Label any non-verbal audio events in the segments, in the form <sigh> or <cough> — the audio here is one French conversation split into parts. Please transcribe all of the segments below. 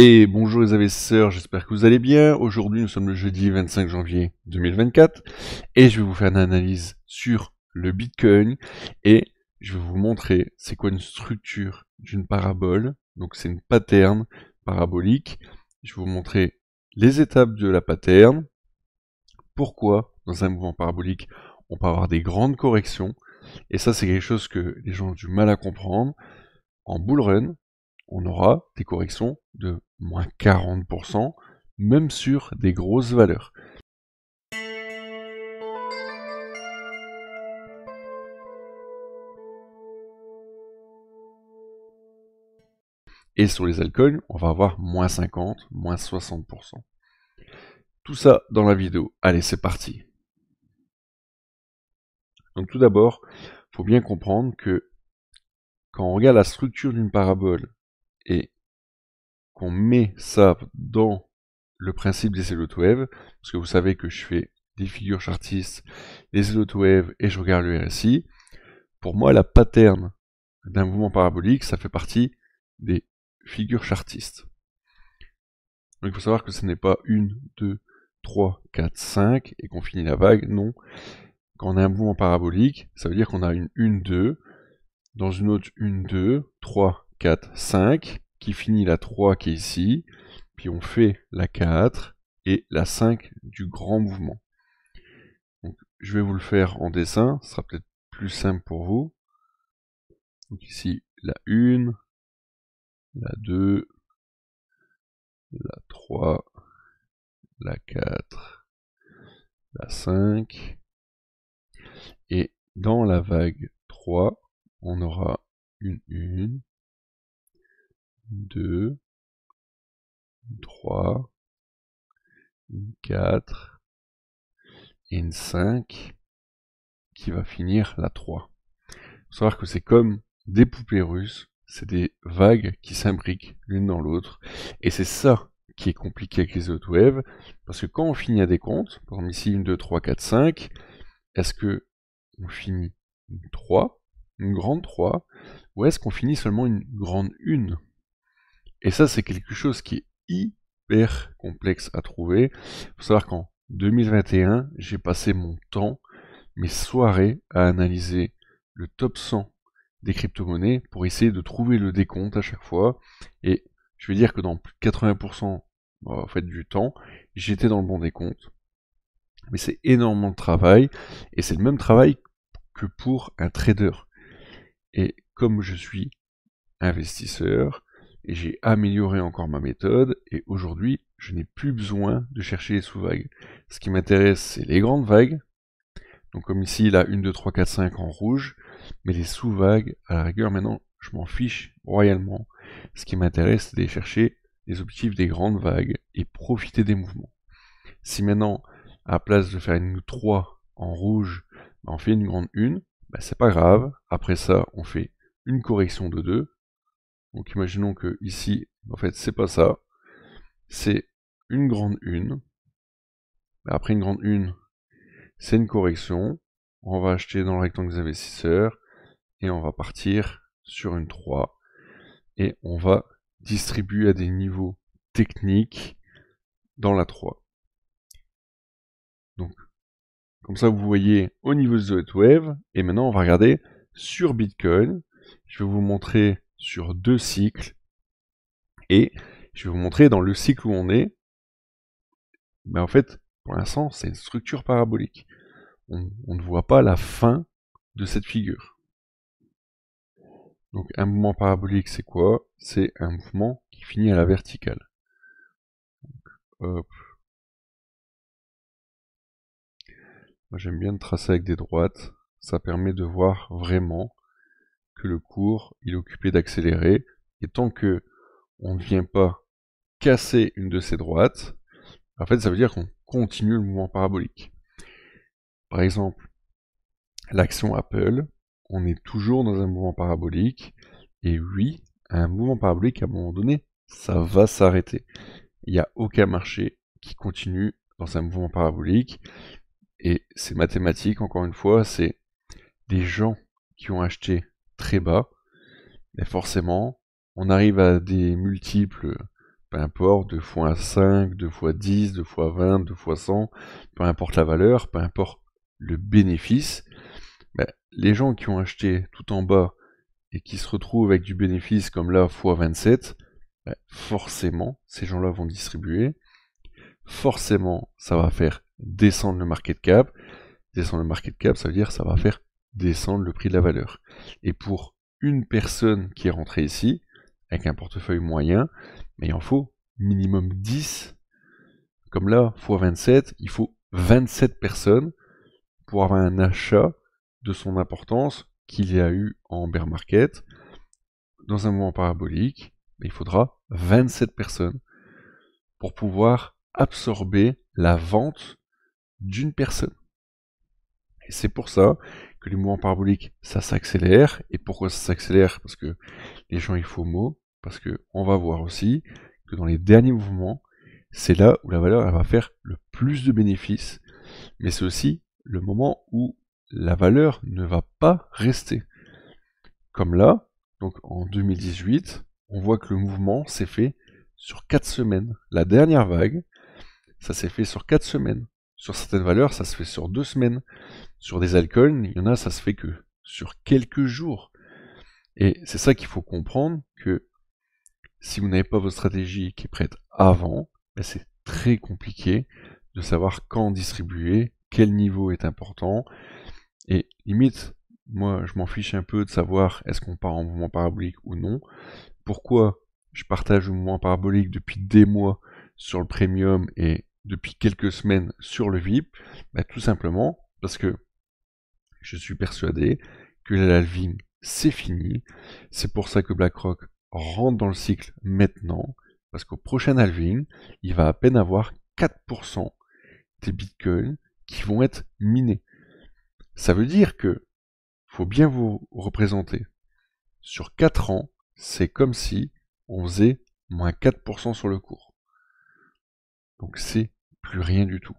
Et bonjour les investisseurs, j'espère que vous allez bien. Aujourd'hui, nous sommes le jeudi 25 janvier 2024 et je vais vous faire une analyse sur le Bitcoin et je vais vous montrer c'est quoi une structure d'une parabole. Donc c'est une pattern parabolique. Je vais vous montrer les étapes de la pattern, pourquoi dans un mouvement parabolique on peut avoir des grandes corrections. Et ça c'est quelque chose que les gens ont du mal à comprendre. En bull run, on aura des corrections de moins 40%, même sur des grosses valeurs. Et sur les alcools, on va avoir moins 50, moins 60%. Tout ça dans la vidéo. Allez, c'est parti. Donc tout d'abord, il faut bien comprendre que quand on regarde la structure d'une parabole et qu'on met ça dans le principe des web, parce que vous savez que je fais des figures chartistes, des web et je regarde le RSI, pour moi la pattern d'un mouvement parabolique, ça fait partie des figures chartistes. Donc il faut savoir que ce n'est pas 1, 2, 3, 4, 5 et qu'on finit la vague, non. Quand on a un mouvement parabolique, ça veut dire qu'on a une 1, 2, dans une autre 1, 2, 3, 4, 5, qui finit la 3 qui est ici, puis on fait la 4 et la 5 du grand mouvement. Donc, je vais vous le faire en dessin, ce sera peut-être plus simple pour vous. Donc ici, la 1, la 2, la 3, la 4, la 5. Et dans la vague 3, on aura une 1, 2, 3, 4 et une 5 qui va finir la 3. Il faut savoir que c'est comme des poupées russes, c'est des vagues qui s'imbriquent l'une dans l'autre, et c'est ça qui est compliqué avec les autres waves, parce que quand on finit à des comptes, par exemple ici 1, 2, 3, 4, 5, est-ce que on finit une 3, une grande 3, ou est-ce qu'on finit seulement une grande 1 et ça, c'est quelque chose qui est hyper complexe à trouver. Il faut savoir qu'en 2021, j'ai passé mon temps, mes soirées, à analyser le top 100 des crypto-monnaies pour essayer de trouver le décompte à chaque fois. Et je vais dire que dans 80% bah, en fait, du temps, j'étais dans le bon décompte. Mais c'est énormément de travail et c'est le même travail que pour un trader. Et comme je suis investisseur, et j'ai amélioré encore ma méthode, et aujourd'hui, je n'ai plus besoin de chercher les sous-vagues. Ce qui m'intéresse, c'est les grandes vagues, donc comme ici, il a 1, 2, 3, 4, 5 en rouge, mais les sous-vagues, à la rigueur, maintenant, je m'en fiche royalement. Ce qui m'intéresse, c'est de chercher les objectifs des grandes vagues et profiter des mouvements. Si maintenant, à place de faire une 3 en rouge, bah, on fait une grande 1, bah, c'est pas grave. Après ça, on fait une correction de 2, donc imaginons que ici, en fait, c'est pas ça. C'est une grande une. Bah, après une grande une, c'est une correction. On va acheter dans le rectangle des investisseurs. Et on va partir sur une 3. Et on va distribuer à des niveaux techniques dans la 3. Donc, comme ça, vous voyez au niveau de The Wave. Et maintenant, on va regarder sur Bitcoin. Je vais vous montrer sur deux cycles. Et je vais vous montrer dans le cycle où on est. mais ben, en fait, pour l'instant, c'est une structure parabolique. On, ne voit pas la fin de cette figure. Donc un mouvement parabolique, c'est quoi C'est un mouvement qui finit à la verticale. hop. Moi j'aime bien tracer avec des droites. Ça permet de voir vraiment que le cours il est occupé d'accélérer, et tant que on ne vient pas casser une de ces droites, en fait ça veut dire qu'on continue le mouvement parabolique. Par exemple, l'action Apple, on est toujours dans un mouvement parabolique, et oui, un mouvement parabolique à un moment donné, ça va s'arrêter. Il n'y a aucun marché qui continue dans un mouvement parabolique, et c'est mathématique, encore une fois, c'est des gens qui ont acheté très bas, mais forcément, on arrive à des multiples, peu importe, 2 fois 5, 2 fois 10, 2 fois 20, 2 fois 100, peu importe la valeur, peu importe le bénéfice, bah, les gens qui ont acheté tout en bas et qui se retrouvent avec du bénéfice comme là x 27, bah, forcément, ces gens-là vont distribuer, forcément, ça va faire descendre le market cap, descendre le market cap, ça veut dire ça va faire descendre le prix de la valeur. Et pour une personne qui est rentrée ici, avec un portefeuille moyen, mais ben, il en faut minimum 10. Comme là, x 27, il faut 27 personnes pour avoir un achat de son importance qu'il y a eu en bear market. Dans un moment parabolique, ben, il faudra 27 personnes pour pouvoir absorber la vente d'une personne. Et c'est pour ça que les mouvements paraboliques, ça s'accélère. Et pourquoi ça s'accélère Parce que les gens, ils mot. Parce que on va voir aussi que dans les derniers mouvements, c'est là où la valeur elle va faire le plus de bénéfices. Mais c'est aussi le moment où la valeur ne va pas rester. Comme là, donc en 2018, on voit que le mouvement s'est fait sur 4 semaines. La dernière vague, ça s'est fait sur 4 semaines. Sur certaines valeurs, ça se fait sur deux semaines. Sur des alcools, il y en a, ça se fait que sur quelques jours. Et c'est ça qu'il faut comprendre que si vous n'avez pas votre stratégie qui est prête avant, ben, c'est très compliqué de savoir quand distribuer, quel niveau est important. Et limite, moi je m'en fiche un peu de savoir est-ce qu'on part en mouvement parabolique ou non. Pourquoi je partage le mouvement parabolique depuis des mois sur le premium et depuis quelques semaines sur le VIP bah, Tout simplement parce que je suis persuadé que l'alving c'est fini. C'est pour ça que BlackRock rentre dans le cycle maintenant, parce qu'au prochain halving, il va à peine avoir 4% des bitcoins qui vont être minés. Ça veut dire que faut bien vous représenter. Sur 4 ans, c'est comme si on faisait moins 4% sur le cours. Donc c'est rien du tout.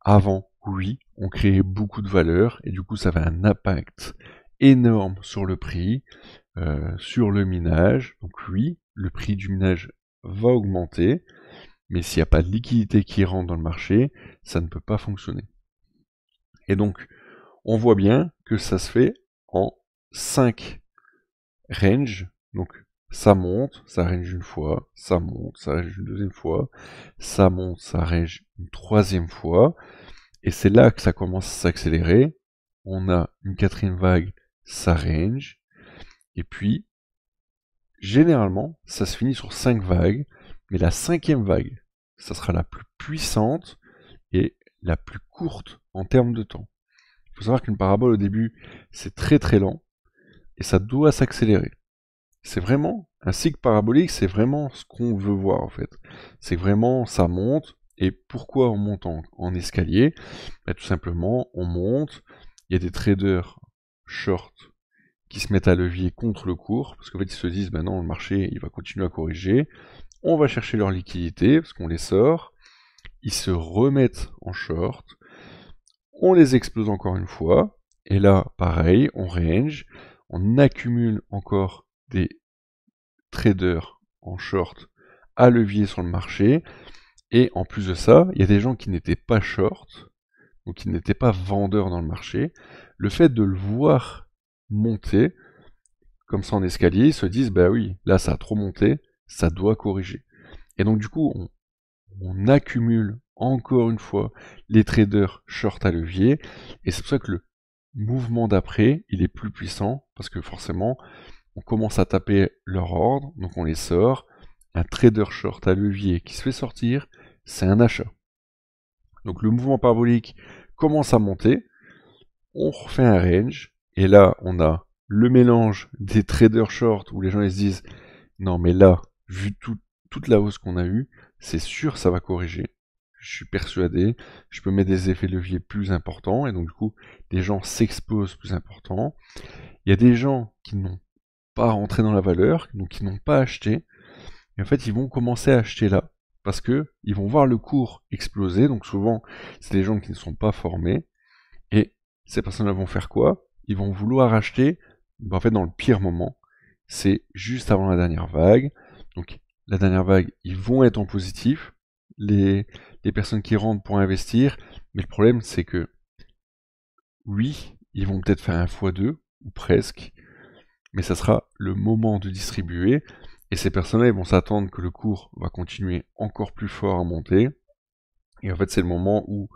Avant, oui, on créait beaucoup de valeur et du coup ça avait un impact énorme sur le prix, euh, sur le minage. Donc oui, le prix du minage va augmenter, mais s'il n'y a pas de liquidité qui rentre dans le marché, ça ne peut pas fonctionner. Et donc, on voit bien que ça se fait en 5 ranges, donc ça monte, ça range une fois, ça monte, ça range une deuxième fois, ça monte, ça range une troisième fois, et c'est là que ça commence à s'accélérer. On a une quatrième vague, ça range, et puis généralement ça se finit sur cinq vagues, mais la cinquième vague, ça sera la plus puissante et la plus courte en termes de temps. Il faut savoir qu'une parabole au début, c'est très très lent, et ça doit s'accélérer c'est vraiment un cycle parabolique, c'est vraiment ce qu'on veut voir en fait. C'est vraiment ça monte. Et pourquoi on monte en, escalier bah, Tout simplement, on monte. Il y a des traders short qui se mettent à levier contre le cours, parce qu'en fait ils se disent maintenant, bah le marché il va continuer à corriger. On va chercher leur liquidité, parce qu'on les sort. Ils se remettent en short. On les explose encore une fois. Et là, pareil, on range. On accumule encore des traders en short à levier sur le marché. Et en plus de ça, il y a des gens qui n'étaient pas short, donc qui n'étaient pas vendeurs dans le marché. Le fait de le voir monter, comme ça en escalier, ils se disent bah oui, là ça a trop monté, ça doit corriger. Et donc du coup, on, on accumule encore une fois les traders short à levier, et c'est pour ça que le mouvement d'après, il est plus puissant, parce que forcément, on commence à taper leur ordre, donc on les sort. Un trader short à levier qui se fait sortir, c'est un achat. Donc le mouvement parabolique commence à monter, on refait un range, et là on a le mélange des traders short où les gens ils se disent non mais là, vu toute la hausse qu'on a eue, c'est sûr ça va corriger. Je suis persuadé, je peux mettre des effets levier plus importants, et donc du coup, des gens s'exposent plus importants. Il y a des gens qui n'ont pas dans la valeur, donc ils n'ont pas acheté. Et en fait, ils vont commencer à acheter là, parce que ils vont voir le cours exploser. Donc souvent, c'est des gens qui ne sont pas formés. Et ces personnes-là vont faire quoi Ils vont vouloir acheter, bah, en fait, dans le pire moment. C'est juste avant la dernière vague. Donc la dernière vague, ils vont être en positif. Les, les personnes qui rentrent pour investir, mais le problème c'est que oui, ils vont peut-être faire un x2 ou presque, mais ça sera le moment de distribuer. Et ces personnes-là vont s'attendre que le cours va continuer encore plus fort à monter. Et en fait, c'est le moment où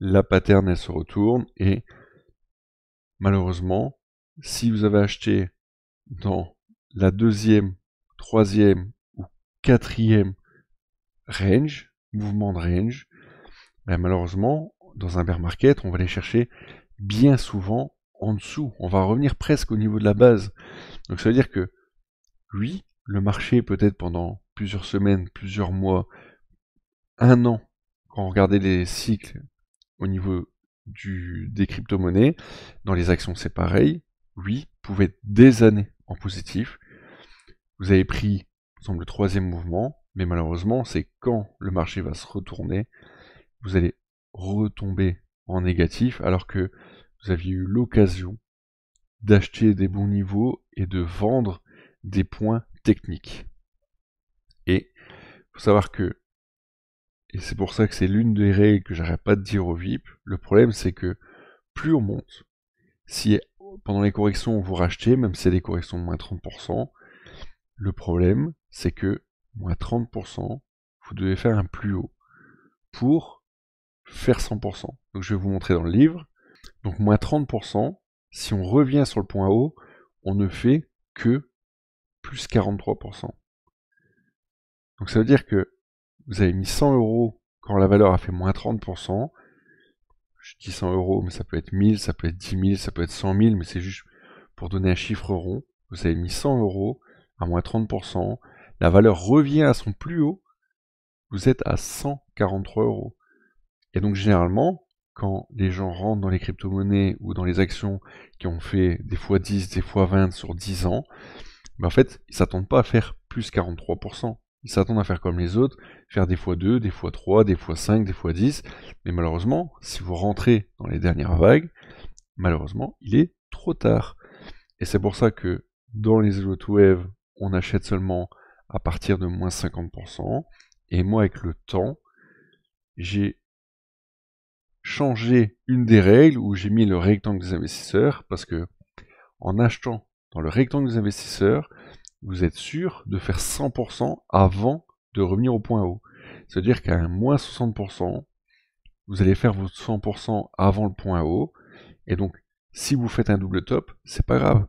la pattern, elle se retourne. Et malheureusement, si vous avez acheté dans la deuxième, troisième ou quatrième range, mouvement de range, ben malheureusement, dans un bear market, on va aller chercher bien souvent en dessous. On va revenir presque au niveau de la base. Donc ça veut dire que oui, le marché peut-être pendant plusieurs semaines, plusieurs mois, un an, quand on regardait les cycles au niveau du, des crypto-monnaies, dans les actions c'est pareil, oui, pouvait être des années en positif. Vous avez pris, semble, le troisième mouvement, mais malheureusement, c'est quand le marché va se retourner, vous allez retomber en négatif, alors que aviez eu l'occasion d'acheter des bons niveaux et de vendre des points techniques. Et faut savoir que, et c'est pour ça que c'est l'une des règles que j'arrête pas de dire au VIP, le problème c'est que plus on monte, si pendant les corrections vous rachetez, même si c'est des corrections de moins 30%, le problème c'est que moins 30%, vous devez faire un plus haut pour faire 100%. Donc je vais vous montrer dans le livre donc moins 30%, si on revient sur le point haut, on ne fait que plus 43%. Donc ça veut dire que vous avez mis 100 euros quand la valeur a fait moins 30%. Je dis 100 euros, mais ça peut être 1000, ça peut être 10 000, ça peut être 100 000, mais c'est juste pour donner un chiffre rond. Vous avez mis 100 euros à moins 30%. La valeur revient à son plus haut. Vous êtes à 143 euros. Et donc généralement, quand les gens rentrent dans les crypto-monnaies ou dans les actions qui ont fait des fois 10, des fois 20 sur 10 ans, ben, en fait, ils s'attendent pas à faire plus 43%. Ils s'attendent à faire comme les autres, faire des fois 2, des fois 3, des fois 5, des fois 10. Mais malheureusement, si vous rentrez dans les dernières vagues, malheureusement, il est trop tard. Et c'est pour ça que dans les web, on achète seulement à partir de moins 50%. Et moi, avec le temps, j'ai changer une des règles où j'ai mis le rectangle des investisseurs parce que en achetant dans le rectangle des investisseurs, vous êtes sûr de faire 100% avant de revenir au point haut. C'est-à-dire qu'à un moins 60%, vous allez faire votre 100% avant le point haut. Et donc, si vous faites un double top, c'est pas grave.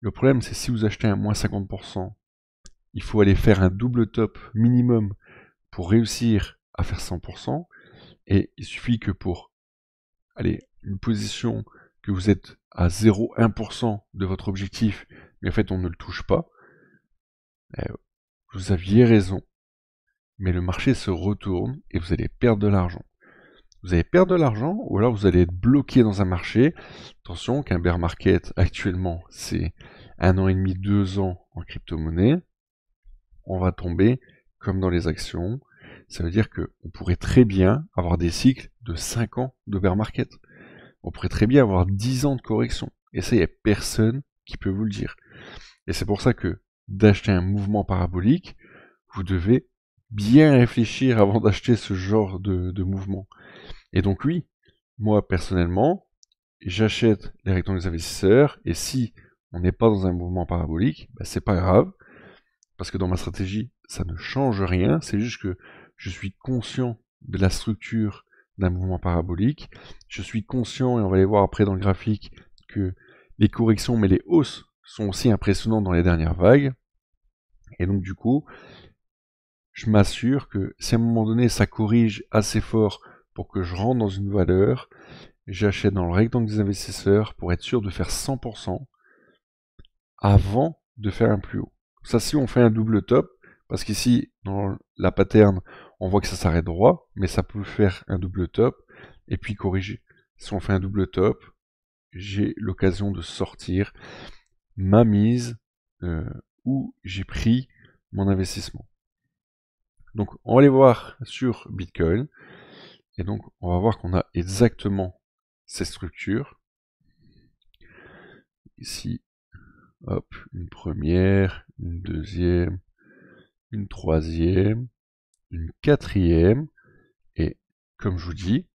Le problème, c'est si vous achetez un moins 50%, il faut aller faire un double top minimum pour réussir à faire 100%. Et il suffit que pour aller une position que vous êtes à 0,1% de votre objectif, mais en fait on ne le touche pas, eh, vous aviez raison, mais le marché se retourne et vous allez perdre de l'argent. Vous allez perdre de l'argent ou alors vous allez être bloqué dans un marché. Attention qu'un bear market actuellement c'est un an et demi, deux ans en crypto-monnaie. On va tomber comme dans les actions, ça veut dire qu'on pourrait très bien avoir des cycles de 5 ans de bear On pourrait très bien avoir 10 ans de correction. Et ça, il n'y a personne qui peut vous le dire. Et c'est pour ça que d'acheter un mouvement parabolique, vous devez bien réfléchir avant d'acheter ce genre de, mouvement. Et donc oui, moi personnellement, j'achète les rectangles des investisseurs, et si on n'est pas dans un mouvement parabolique, bah, c'est pas grave, parce que dans ma stratégie, ça ne change rien, c'est juste que je suis conscient de la structure d'un mouvement parabolique, je suis conscient, et on va les voir après dans le graphique, que les corrections mais les hausses sont aussi impressionnantes dans les dernières vagues, et donc du coup, je m'assure que si à un moment donné ça corrige assez fort pour que je rentre dans une valeur, j'achète dans le rectangle des investisseurs pour être sûr de faire 100% avant de faire un plus haut. Ça, si on fait un double top, parce qu'ici, dans la pattern, on voit que ça s'arrête droit, mais ça peut faire un double top et puis corriger. Si on fait un double top, j'ai l'occasion de sortir ma mise euh, où j'ai pris mon investissement. Donc on va aller voir sur Bitcoin. Et donc on va voir qu'on a exactement ces structures. Ici, hop, une première, une deuxième, une troisième, une quatrième, et comme je vous dis,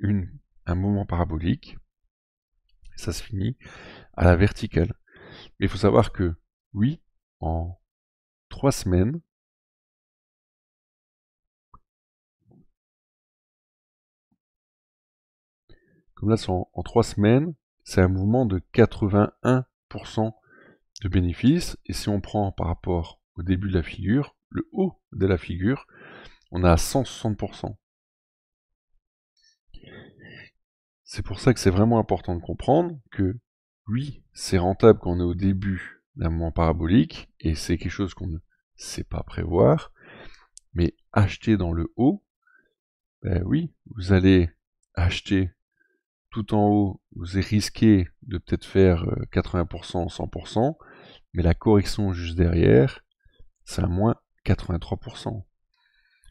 une, un mouvement parabolique, ça se finit à la verticale. Mais il faut savoir que, oui, en trois semaines, comme là, en, en trois semaines, c'est un mouvement de 81% de bénéfices. Et si on prend par rapport au début de la figure, le haut de la figure, on est à 160%. C'est pour ça que c'est vraiment important de comprendre que oui, c'est rentable quand on est au début d'un moment parabolique, et c'est quelque chose qu'on ne sait pas prévoir, mais acheter dans le haut, ben oui, vous allez acheter tout en haut, vous risquez de peut-être faire 80%, euh, 100%, mais la correction juste derrière, c'est à moins 83%.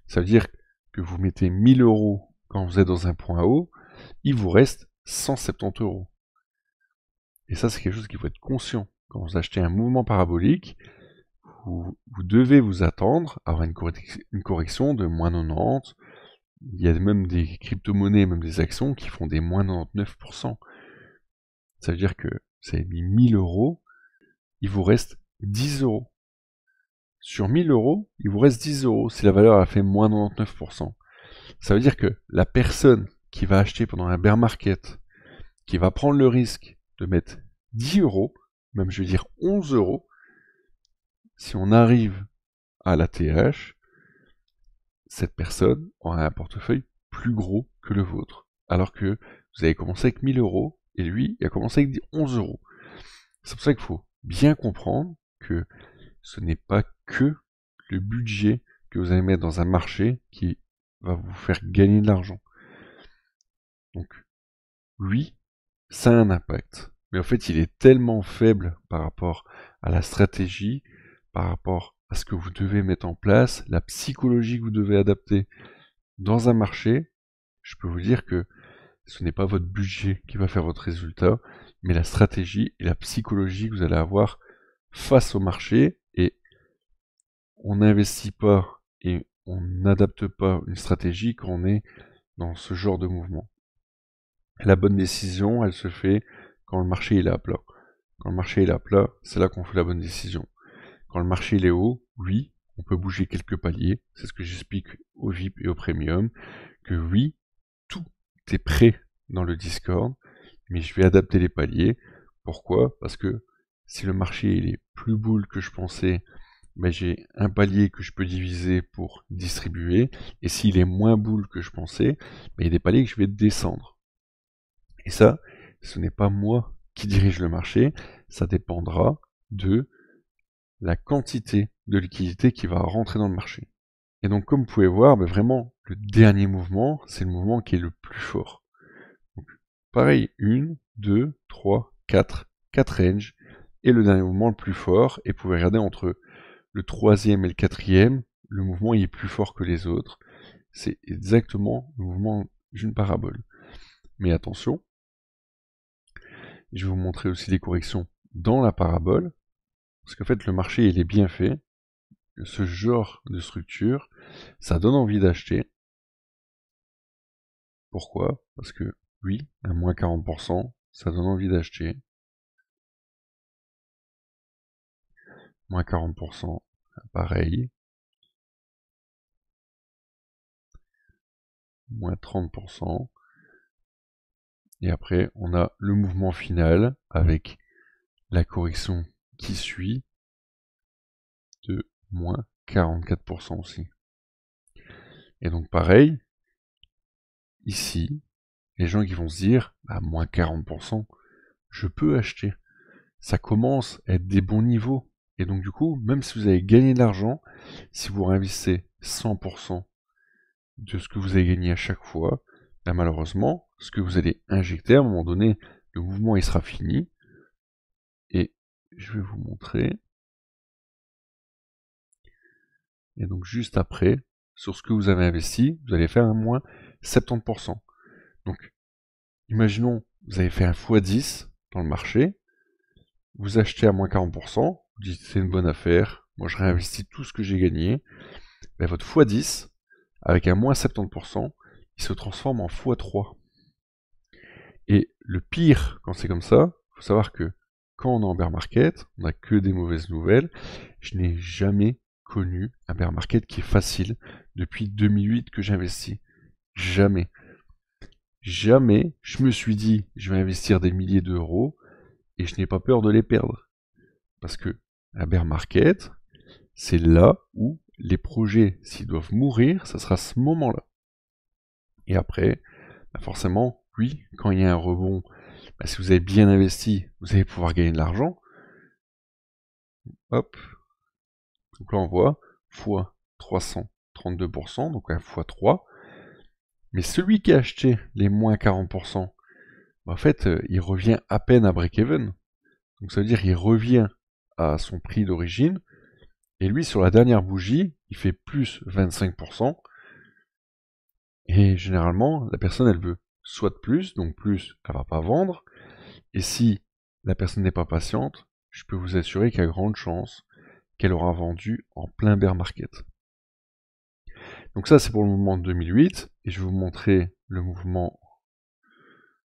Ça veut dire que vous mettez 1000 euros quand vous êtes dans un point haut, il vous reste 170 euros. Et ça, c'est quelque chose qu'il faut être conscient. Quand vous achetez un mouvement parabolique, vous, devez vous attendre à avoir une, correction de moins 90. Il y a même des crypto-monnaies, même des actions qui font des moins 99%. Ça veut dire que vous avez mis 1000 euros, il vous reste 10 euros. Sur 1000 euros, il vous reste 10 euros si la valeur a fait moins de 99%. Ça veut dire que la personne qui va acheter pendant un bear market, qui va prendre le risque de mettre 10 euros, même je veux dire 11 euros, si on arrive à la TH, cette personne aura un portefeuille plus gros que le vôtre. Alors que vous avez commencé avec 1000 euros et lui, il a commencé avec 11 euros. C'est pour ça qu'il faut bien comprendre que ce n'est pas que le budget que vous allez mettre dans un marché qui va vous faire gagner de l'argent. Donc, oui, ça a un impact. Mais en fait, il est tellement faible par rapport à la stratégie, par rapport à ce que vous devez mettre en place, la psychologie que vous devez adapter dans un marché. Je peux vous dire que ce n'est pas votre budget qui va faire votre résultat, mais la stratégie et la psychologie que vous allez avoir face au marché on n'investit pas et on n'adapte pas une stratégie quand on est dans ce genre de mouvement. La bonne décision, elle se fait quand le marché est à plat. Quand le marché est à plat, c'est là qu'on fait la bonne décision. Quand le marché est haut, oui, on peut bouger quelques paliers. C'est ce que j'explique au VIP et au Premium. Que oui, tout est prêt dans le Discord, mais je vais adapter les paliers. Pourquoi Parce que si le marché est plus boule que je pensais ben j'ai un palier que je peux diviser pour distribuer, et s'il est moins boule que je pensais, ben il y a des paliers que je vais descendre. Et ça, ce n'est pas moi qui dirige le marché, ça dépendra de la quantité de liquidité qui va rentrer dans le marché. Et donc comme vous pouvez voir, ben vraiment le dernier mouvement, c'est le mouvement qui est le plus fort. pareil, 1, 2, 3, 4, 4 ranges, et le dernier mouvement le plus fort, et vous pouvez regarder entre le troisième et le quatrième, le mouvement y est plus fort que les autres. C'est exactement le mouvement d'une parabole. Mais attention, je vais vous montrer aussi des corrections dans la parabole, parce qu'en fait le marché il est bien fait. Ce genre de structure, ça donne envie d'acheter. Pourquoi Parce que oui, à moins 40%, ça donne envie d'acheter. moins 40%, pareil. Moins 30%. Et après, on a le mouvement final avec la correction qui suit de moins 44% aussi. Et donc pareil, ici, les gens qui vont se dire, à bah, moins 40%, je peux acheter. Ça commence à être des bons niveaux. Et donc du coup, même si vous avez gagné de l'argent, si vous réinvestissez 100% de ce que vous avez gagné à chaque fois, bah, malheureusement, ce que vous allez injecter, à un moment donné, le mouvement il sera fini. Et je vais vous montrer. Et donc juste après, sur ce que vous avez investi, vous allez faire un moins 70%. Donc, imaginons, vous avez fait un fois 10 dans le marché, vous achetez à moins 40%, vous dites c'est une bonne affaire, moi je réinvestis tout ce que j'ai gagné, ben, votre x10, avec un moins 70%, il se transforme en x3. Et le pire, quand c'est comme ça, il faut savoir que quand on est en bear market, on n'a que des mauvaises nouvelles. Je n'ai jamais connu un bear market qui est facile depuis 2008 que j'investis. Jamais. Jamais je me suis dit je vais investir des milliers d'euros et je n'ai pas peur de les perdre. Parce que à bear market, c'est là où les projets, s'ils doivent mourir, ça sera ce moment-là. Et après, bah, forcément, oui, quand il y a un rebond, bah, si vous avez bien investi, vous allez pouvoir gagner de l'argent. Hop. Donc là, on voit x 332%, donc x 3. Mais celui qui a acheté les moins 40%, bah, en fait, euh, il revient à peine à break-even. Donc ça veut dire qu'il revient à son prix d'origine. Et lui, sur la dernière bougie, il fait plus 25%. Et généralement, la personne, elle veut soit de plus, donc plus, elle va pas vendre. Et si la personne n'est pas patiente, je peux vous assurer qu'il y a grande chance qu'elle aura vendu en plein bear market. Donc ça, c'est pour le mouvement de 2008. Et je vais vous montrer le mouvement.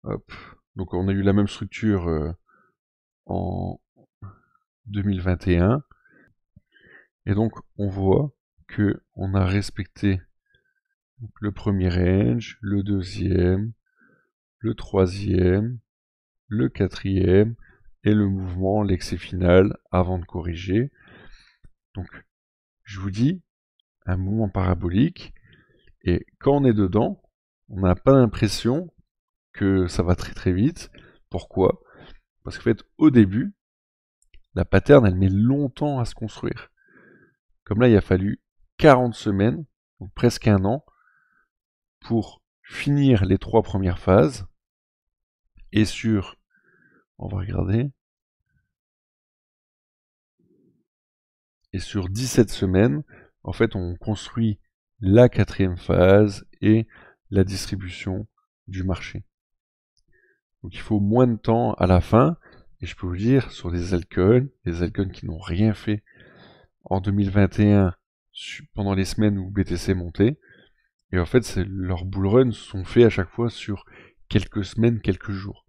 Hop. Donc on a eu la même structure euh, en 2021. Et donc on voit que on a respecté le premier range, le deuxième, le troisième, le quatrième et le mouvement, l'excès final avant de corriger. Donc je vous dis un mouvement parabolique et quand on est dedans, on n'a pas l'impression que ça va très très vite. Pourquoi Parce qu'en fait, au début, la pattern, elle met longtemps à se construire. Comme là, il a fallu 40 semaines, ou presque un an, pour finir les trois premières phases. Et sur, on va regarder, et sur 17 semaines, en fait, on construit la quatrième phase et la distribution du marché. Donc il faut moins de temps à la fin je peux vous dire, sur des alcools, des alcools qui n'ont rien fait en 2021, pendant les semaines où BTC montait, et en fait, leurs bullruns sont faits à chaque fois sur quelques semaines, quelques jours.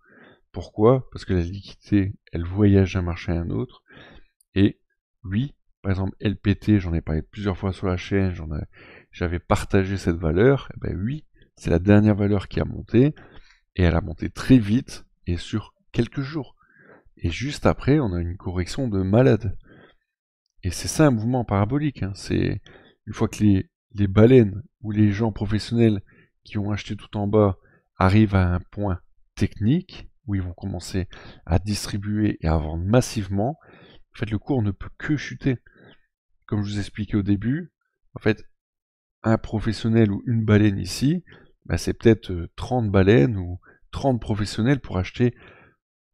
Pourquoi Parce que la liquidité, elle voyage d'un marché à un autre. Et oui, par exemple, LPT, j'en ai parlé plusieurs fois sur la chaîne, j'avais partagé cette valeur. Et eh bien oui, c'est la dernière valeur qui a monté. Et elle a monté très vite et sur quelques jours et juste après, on a une correction de malade. Et c'est ça un mouvement parabolique. Hein. C'est une fois que les, baleines ou les gens professionnels qui ont acheté tout en bas arrivent à un point technique où ils vont commencer à distribuer et à vendre massivement, en fait, le cours ne peut que chuter. Comme je vous expliquais au début, en fait, un professionnel ou une baleine ici, bah, c'est peut-être 30 euh, baleines ou 30 professionnels pour acheter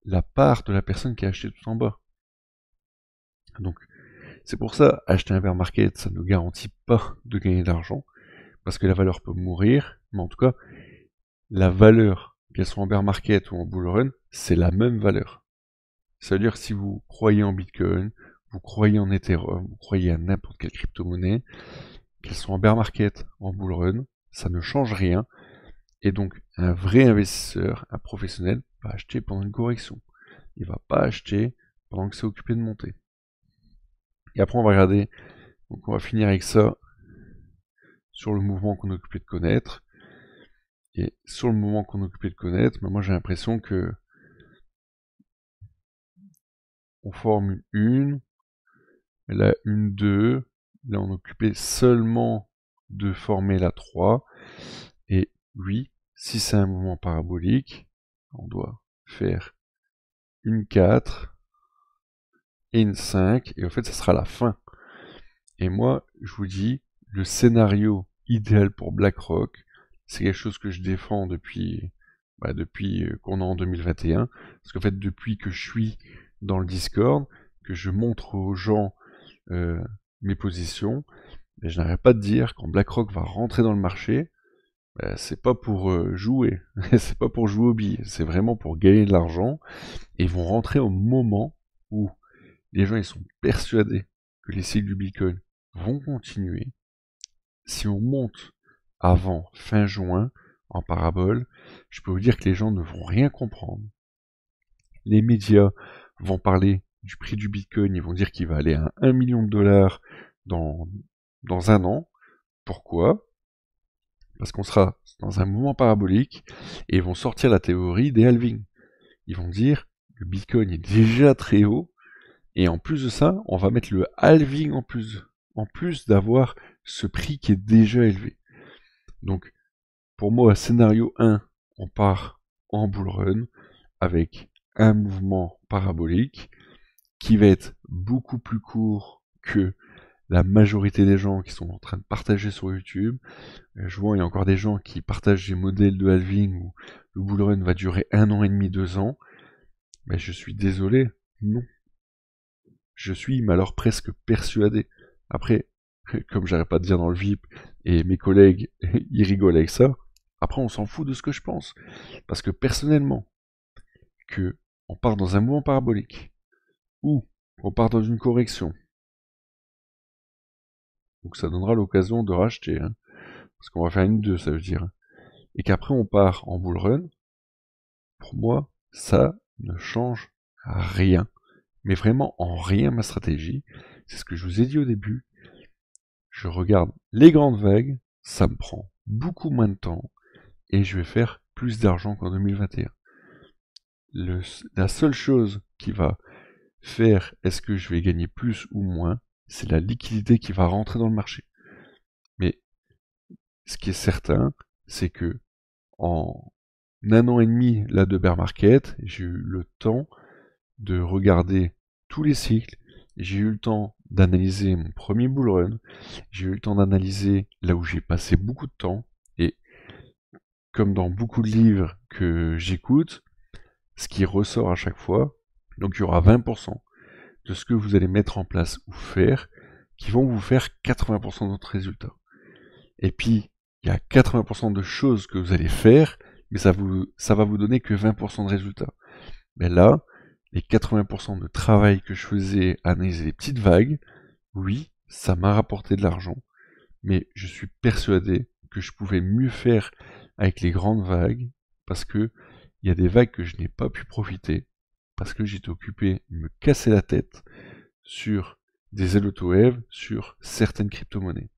la part de la personne qui a acheté tout en bas. Donc, c'est pour ça, acheter un bear market, ça ne garantit pas de gagner d'argent, parce que la valeur peut mourir, mais en tout cas, la valeur, qu'elle soit en bear market ou en bull run, c'est la même valeur. C'est-à-dire si vous croyez en Bitcoin, vous croyez en Ethereum, vous croyez à n'importe quelle crypto-monnaie, qu'elle soit en bear market, en bull run, ça ne change rien. Et donc, un vrai investisseur, un professionnel, va acheter pendant une correction. Il va pas acheter pendant que c'est occupé de monter. Et après, on va regarder. Donc, on va finir avec ça sur le mouvement qu'on est occupé de connaître. Et sur le mouvement qu'on est occupé de connaître, mais ben moi j'ai l'impression que on forme une elle la une deux là on est occupé seulement de former la 3, et oui, si c'est un mouvement parabolique, on doit faire une 4 et une 5, et en fait, ça sera la fin. Et moi, je vous dis, le scénario idéal pour BlackRock, c'est quelque chose que je défends depuis, bah, depuis euh, qu'on est en 2021, parce qu'en fait, depuis que je suis dans le Discord, que je montre aux gens euh, mes positions, ben, je n'arrête pas de dire quand BlackRock va rentrer dans le marché, euh, c'est pas pour euh, jouer, <laughs> c'est pas pour jouer au billes, c'est vraiment pour gagner de l'argent. Et ils vont rentrer au moment où les gens ils sont persuadés que les cycles du Bitcoin vont continuer. Si on monte avant fin juin en parabole, je peux vous dire que les gens ne vont rien comprendre. Les médias vont parler du prix du Bitcoin, ils vont dire qu'il va aller à 1 million de dollars dans, dans un an. Pourquoi parce qu'on sera dans un mouvement parabolique et ils vont sortir la théorie des halvings. Ils vont dire le Bitcoin est déjà très haut et en plus de ça, on va mettre le halving en plus, en plus d'avoir ce prix qui est déjà élevé. Donc, pour moi, scénario 1, on part en bull run avec un mouvement parabolique qui va être beaucoup plus court que la majorité des gens qui sont en train de partager sur YouTube. Euh, je vois, il y a encore des gens qui partagent des modèles de halving où le bullrun va durer un an et demi, deux ans. Mais je suis désolé, non. Je suis, malheureusement presque persuadé. Après, <laughs> comme j'arrête pas de dire dans le VIP, et mes collègues, <laughs> ils rigolent avec ça. Après, on s'en fout de ce que je pense. Parce que personnellement, que on part dans un mouvement parabolique, ou on part dans une correction, donc ça donnera l'occasion de racheter. Hein. parce qu'on va faire une deux, ça veut dire. Hein. Et qu'après on part en bull run. Pour moi, ça ne change rien. Mais vraiment en rien ma stratégie. C'est ce que je vous ai dit au début. Je regarde les grandes vagues. Ça me prend beaucoup moins de temps. Et je vais faire plus d'argent qu'en 2021. la seule chose qui va faire est-ce que je vais gagner plus ou moins, c'est la liquidité qui va rentrer dans le marché. Mais ce qui est certain, c'est que en un an et demi là de bear market, j'ai eu le temps de regarder tous les cycles, j'ai eu le temps d'analyser mon premier bull run, j'ai eu le temps d'analyser là où j'ai passé beaucoup de temps, et comme dans beaucoup de livres que j'écoute, ce qui ressort à chaque fois, donc il y aura 20%, de ce que vous allez mettre en place ou faire qui vont vous faire 80% de votre résultat. Et puis, il y a 80% de choses que vous allez faire, mais ça, vous, ça va vous donner que 20% de résultats. Mais là, les 80% de travail que je faisais à analyser les petites vagues, oui, ça m'a rapporté de l'argent, mais je suis persuadé que je pouvais mieux faire avec les grandes vagues, parce que il y a des vagues que je n'ai pas pu profiter, parce que j'étais occupé de me casser la tête sur des LOTOEV, sur certaines crypto-monnaies.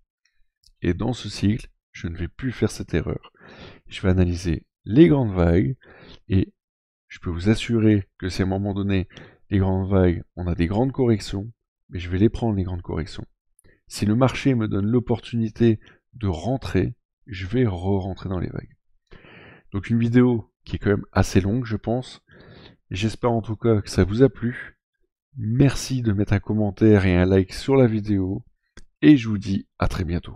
Et dans ce cycle, je ne vais plus faire cette erreur. Je vais analyser les grandes vagues et je peux vous assurer que si à un moment donné, les grandes vagues, on a des grandes corrections, mais je vais les prendre les grandes corrections. Si le marché me donne l'opportunité de rentrer, je vais re-rentrer dans les vagues. Donc une vidéo qui est quand même assez longue, je pense, J'espère en tout cas que ça vous a plu. Merci de mettre un commentaire et un like sur la vidéo. Et je vous dis à très bientôt.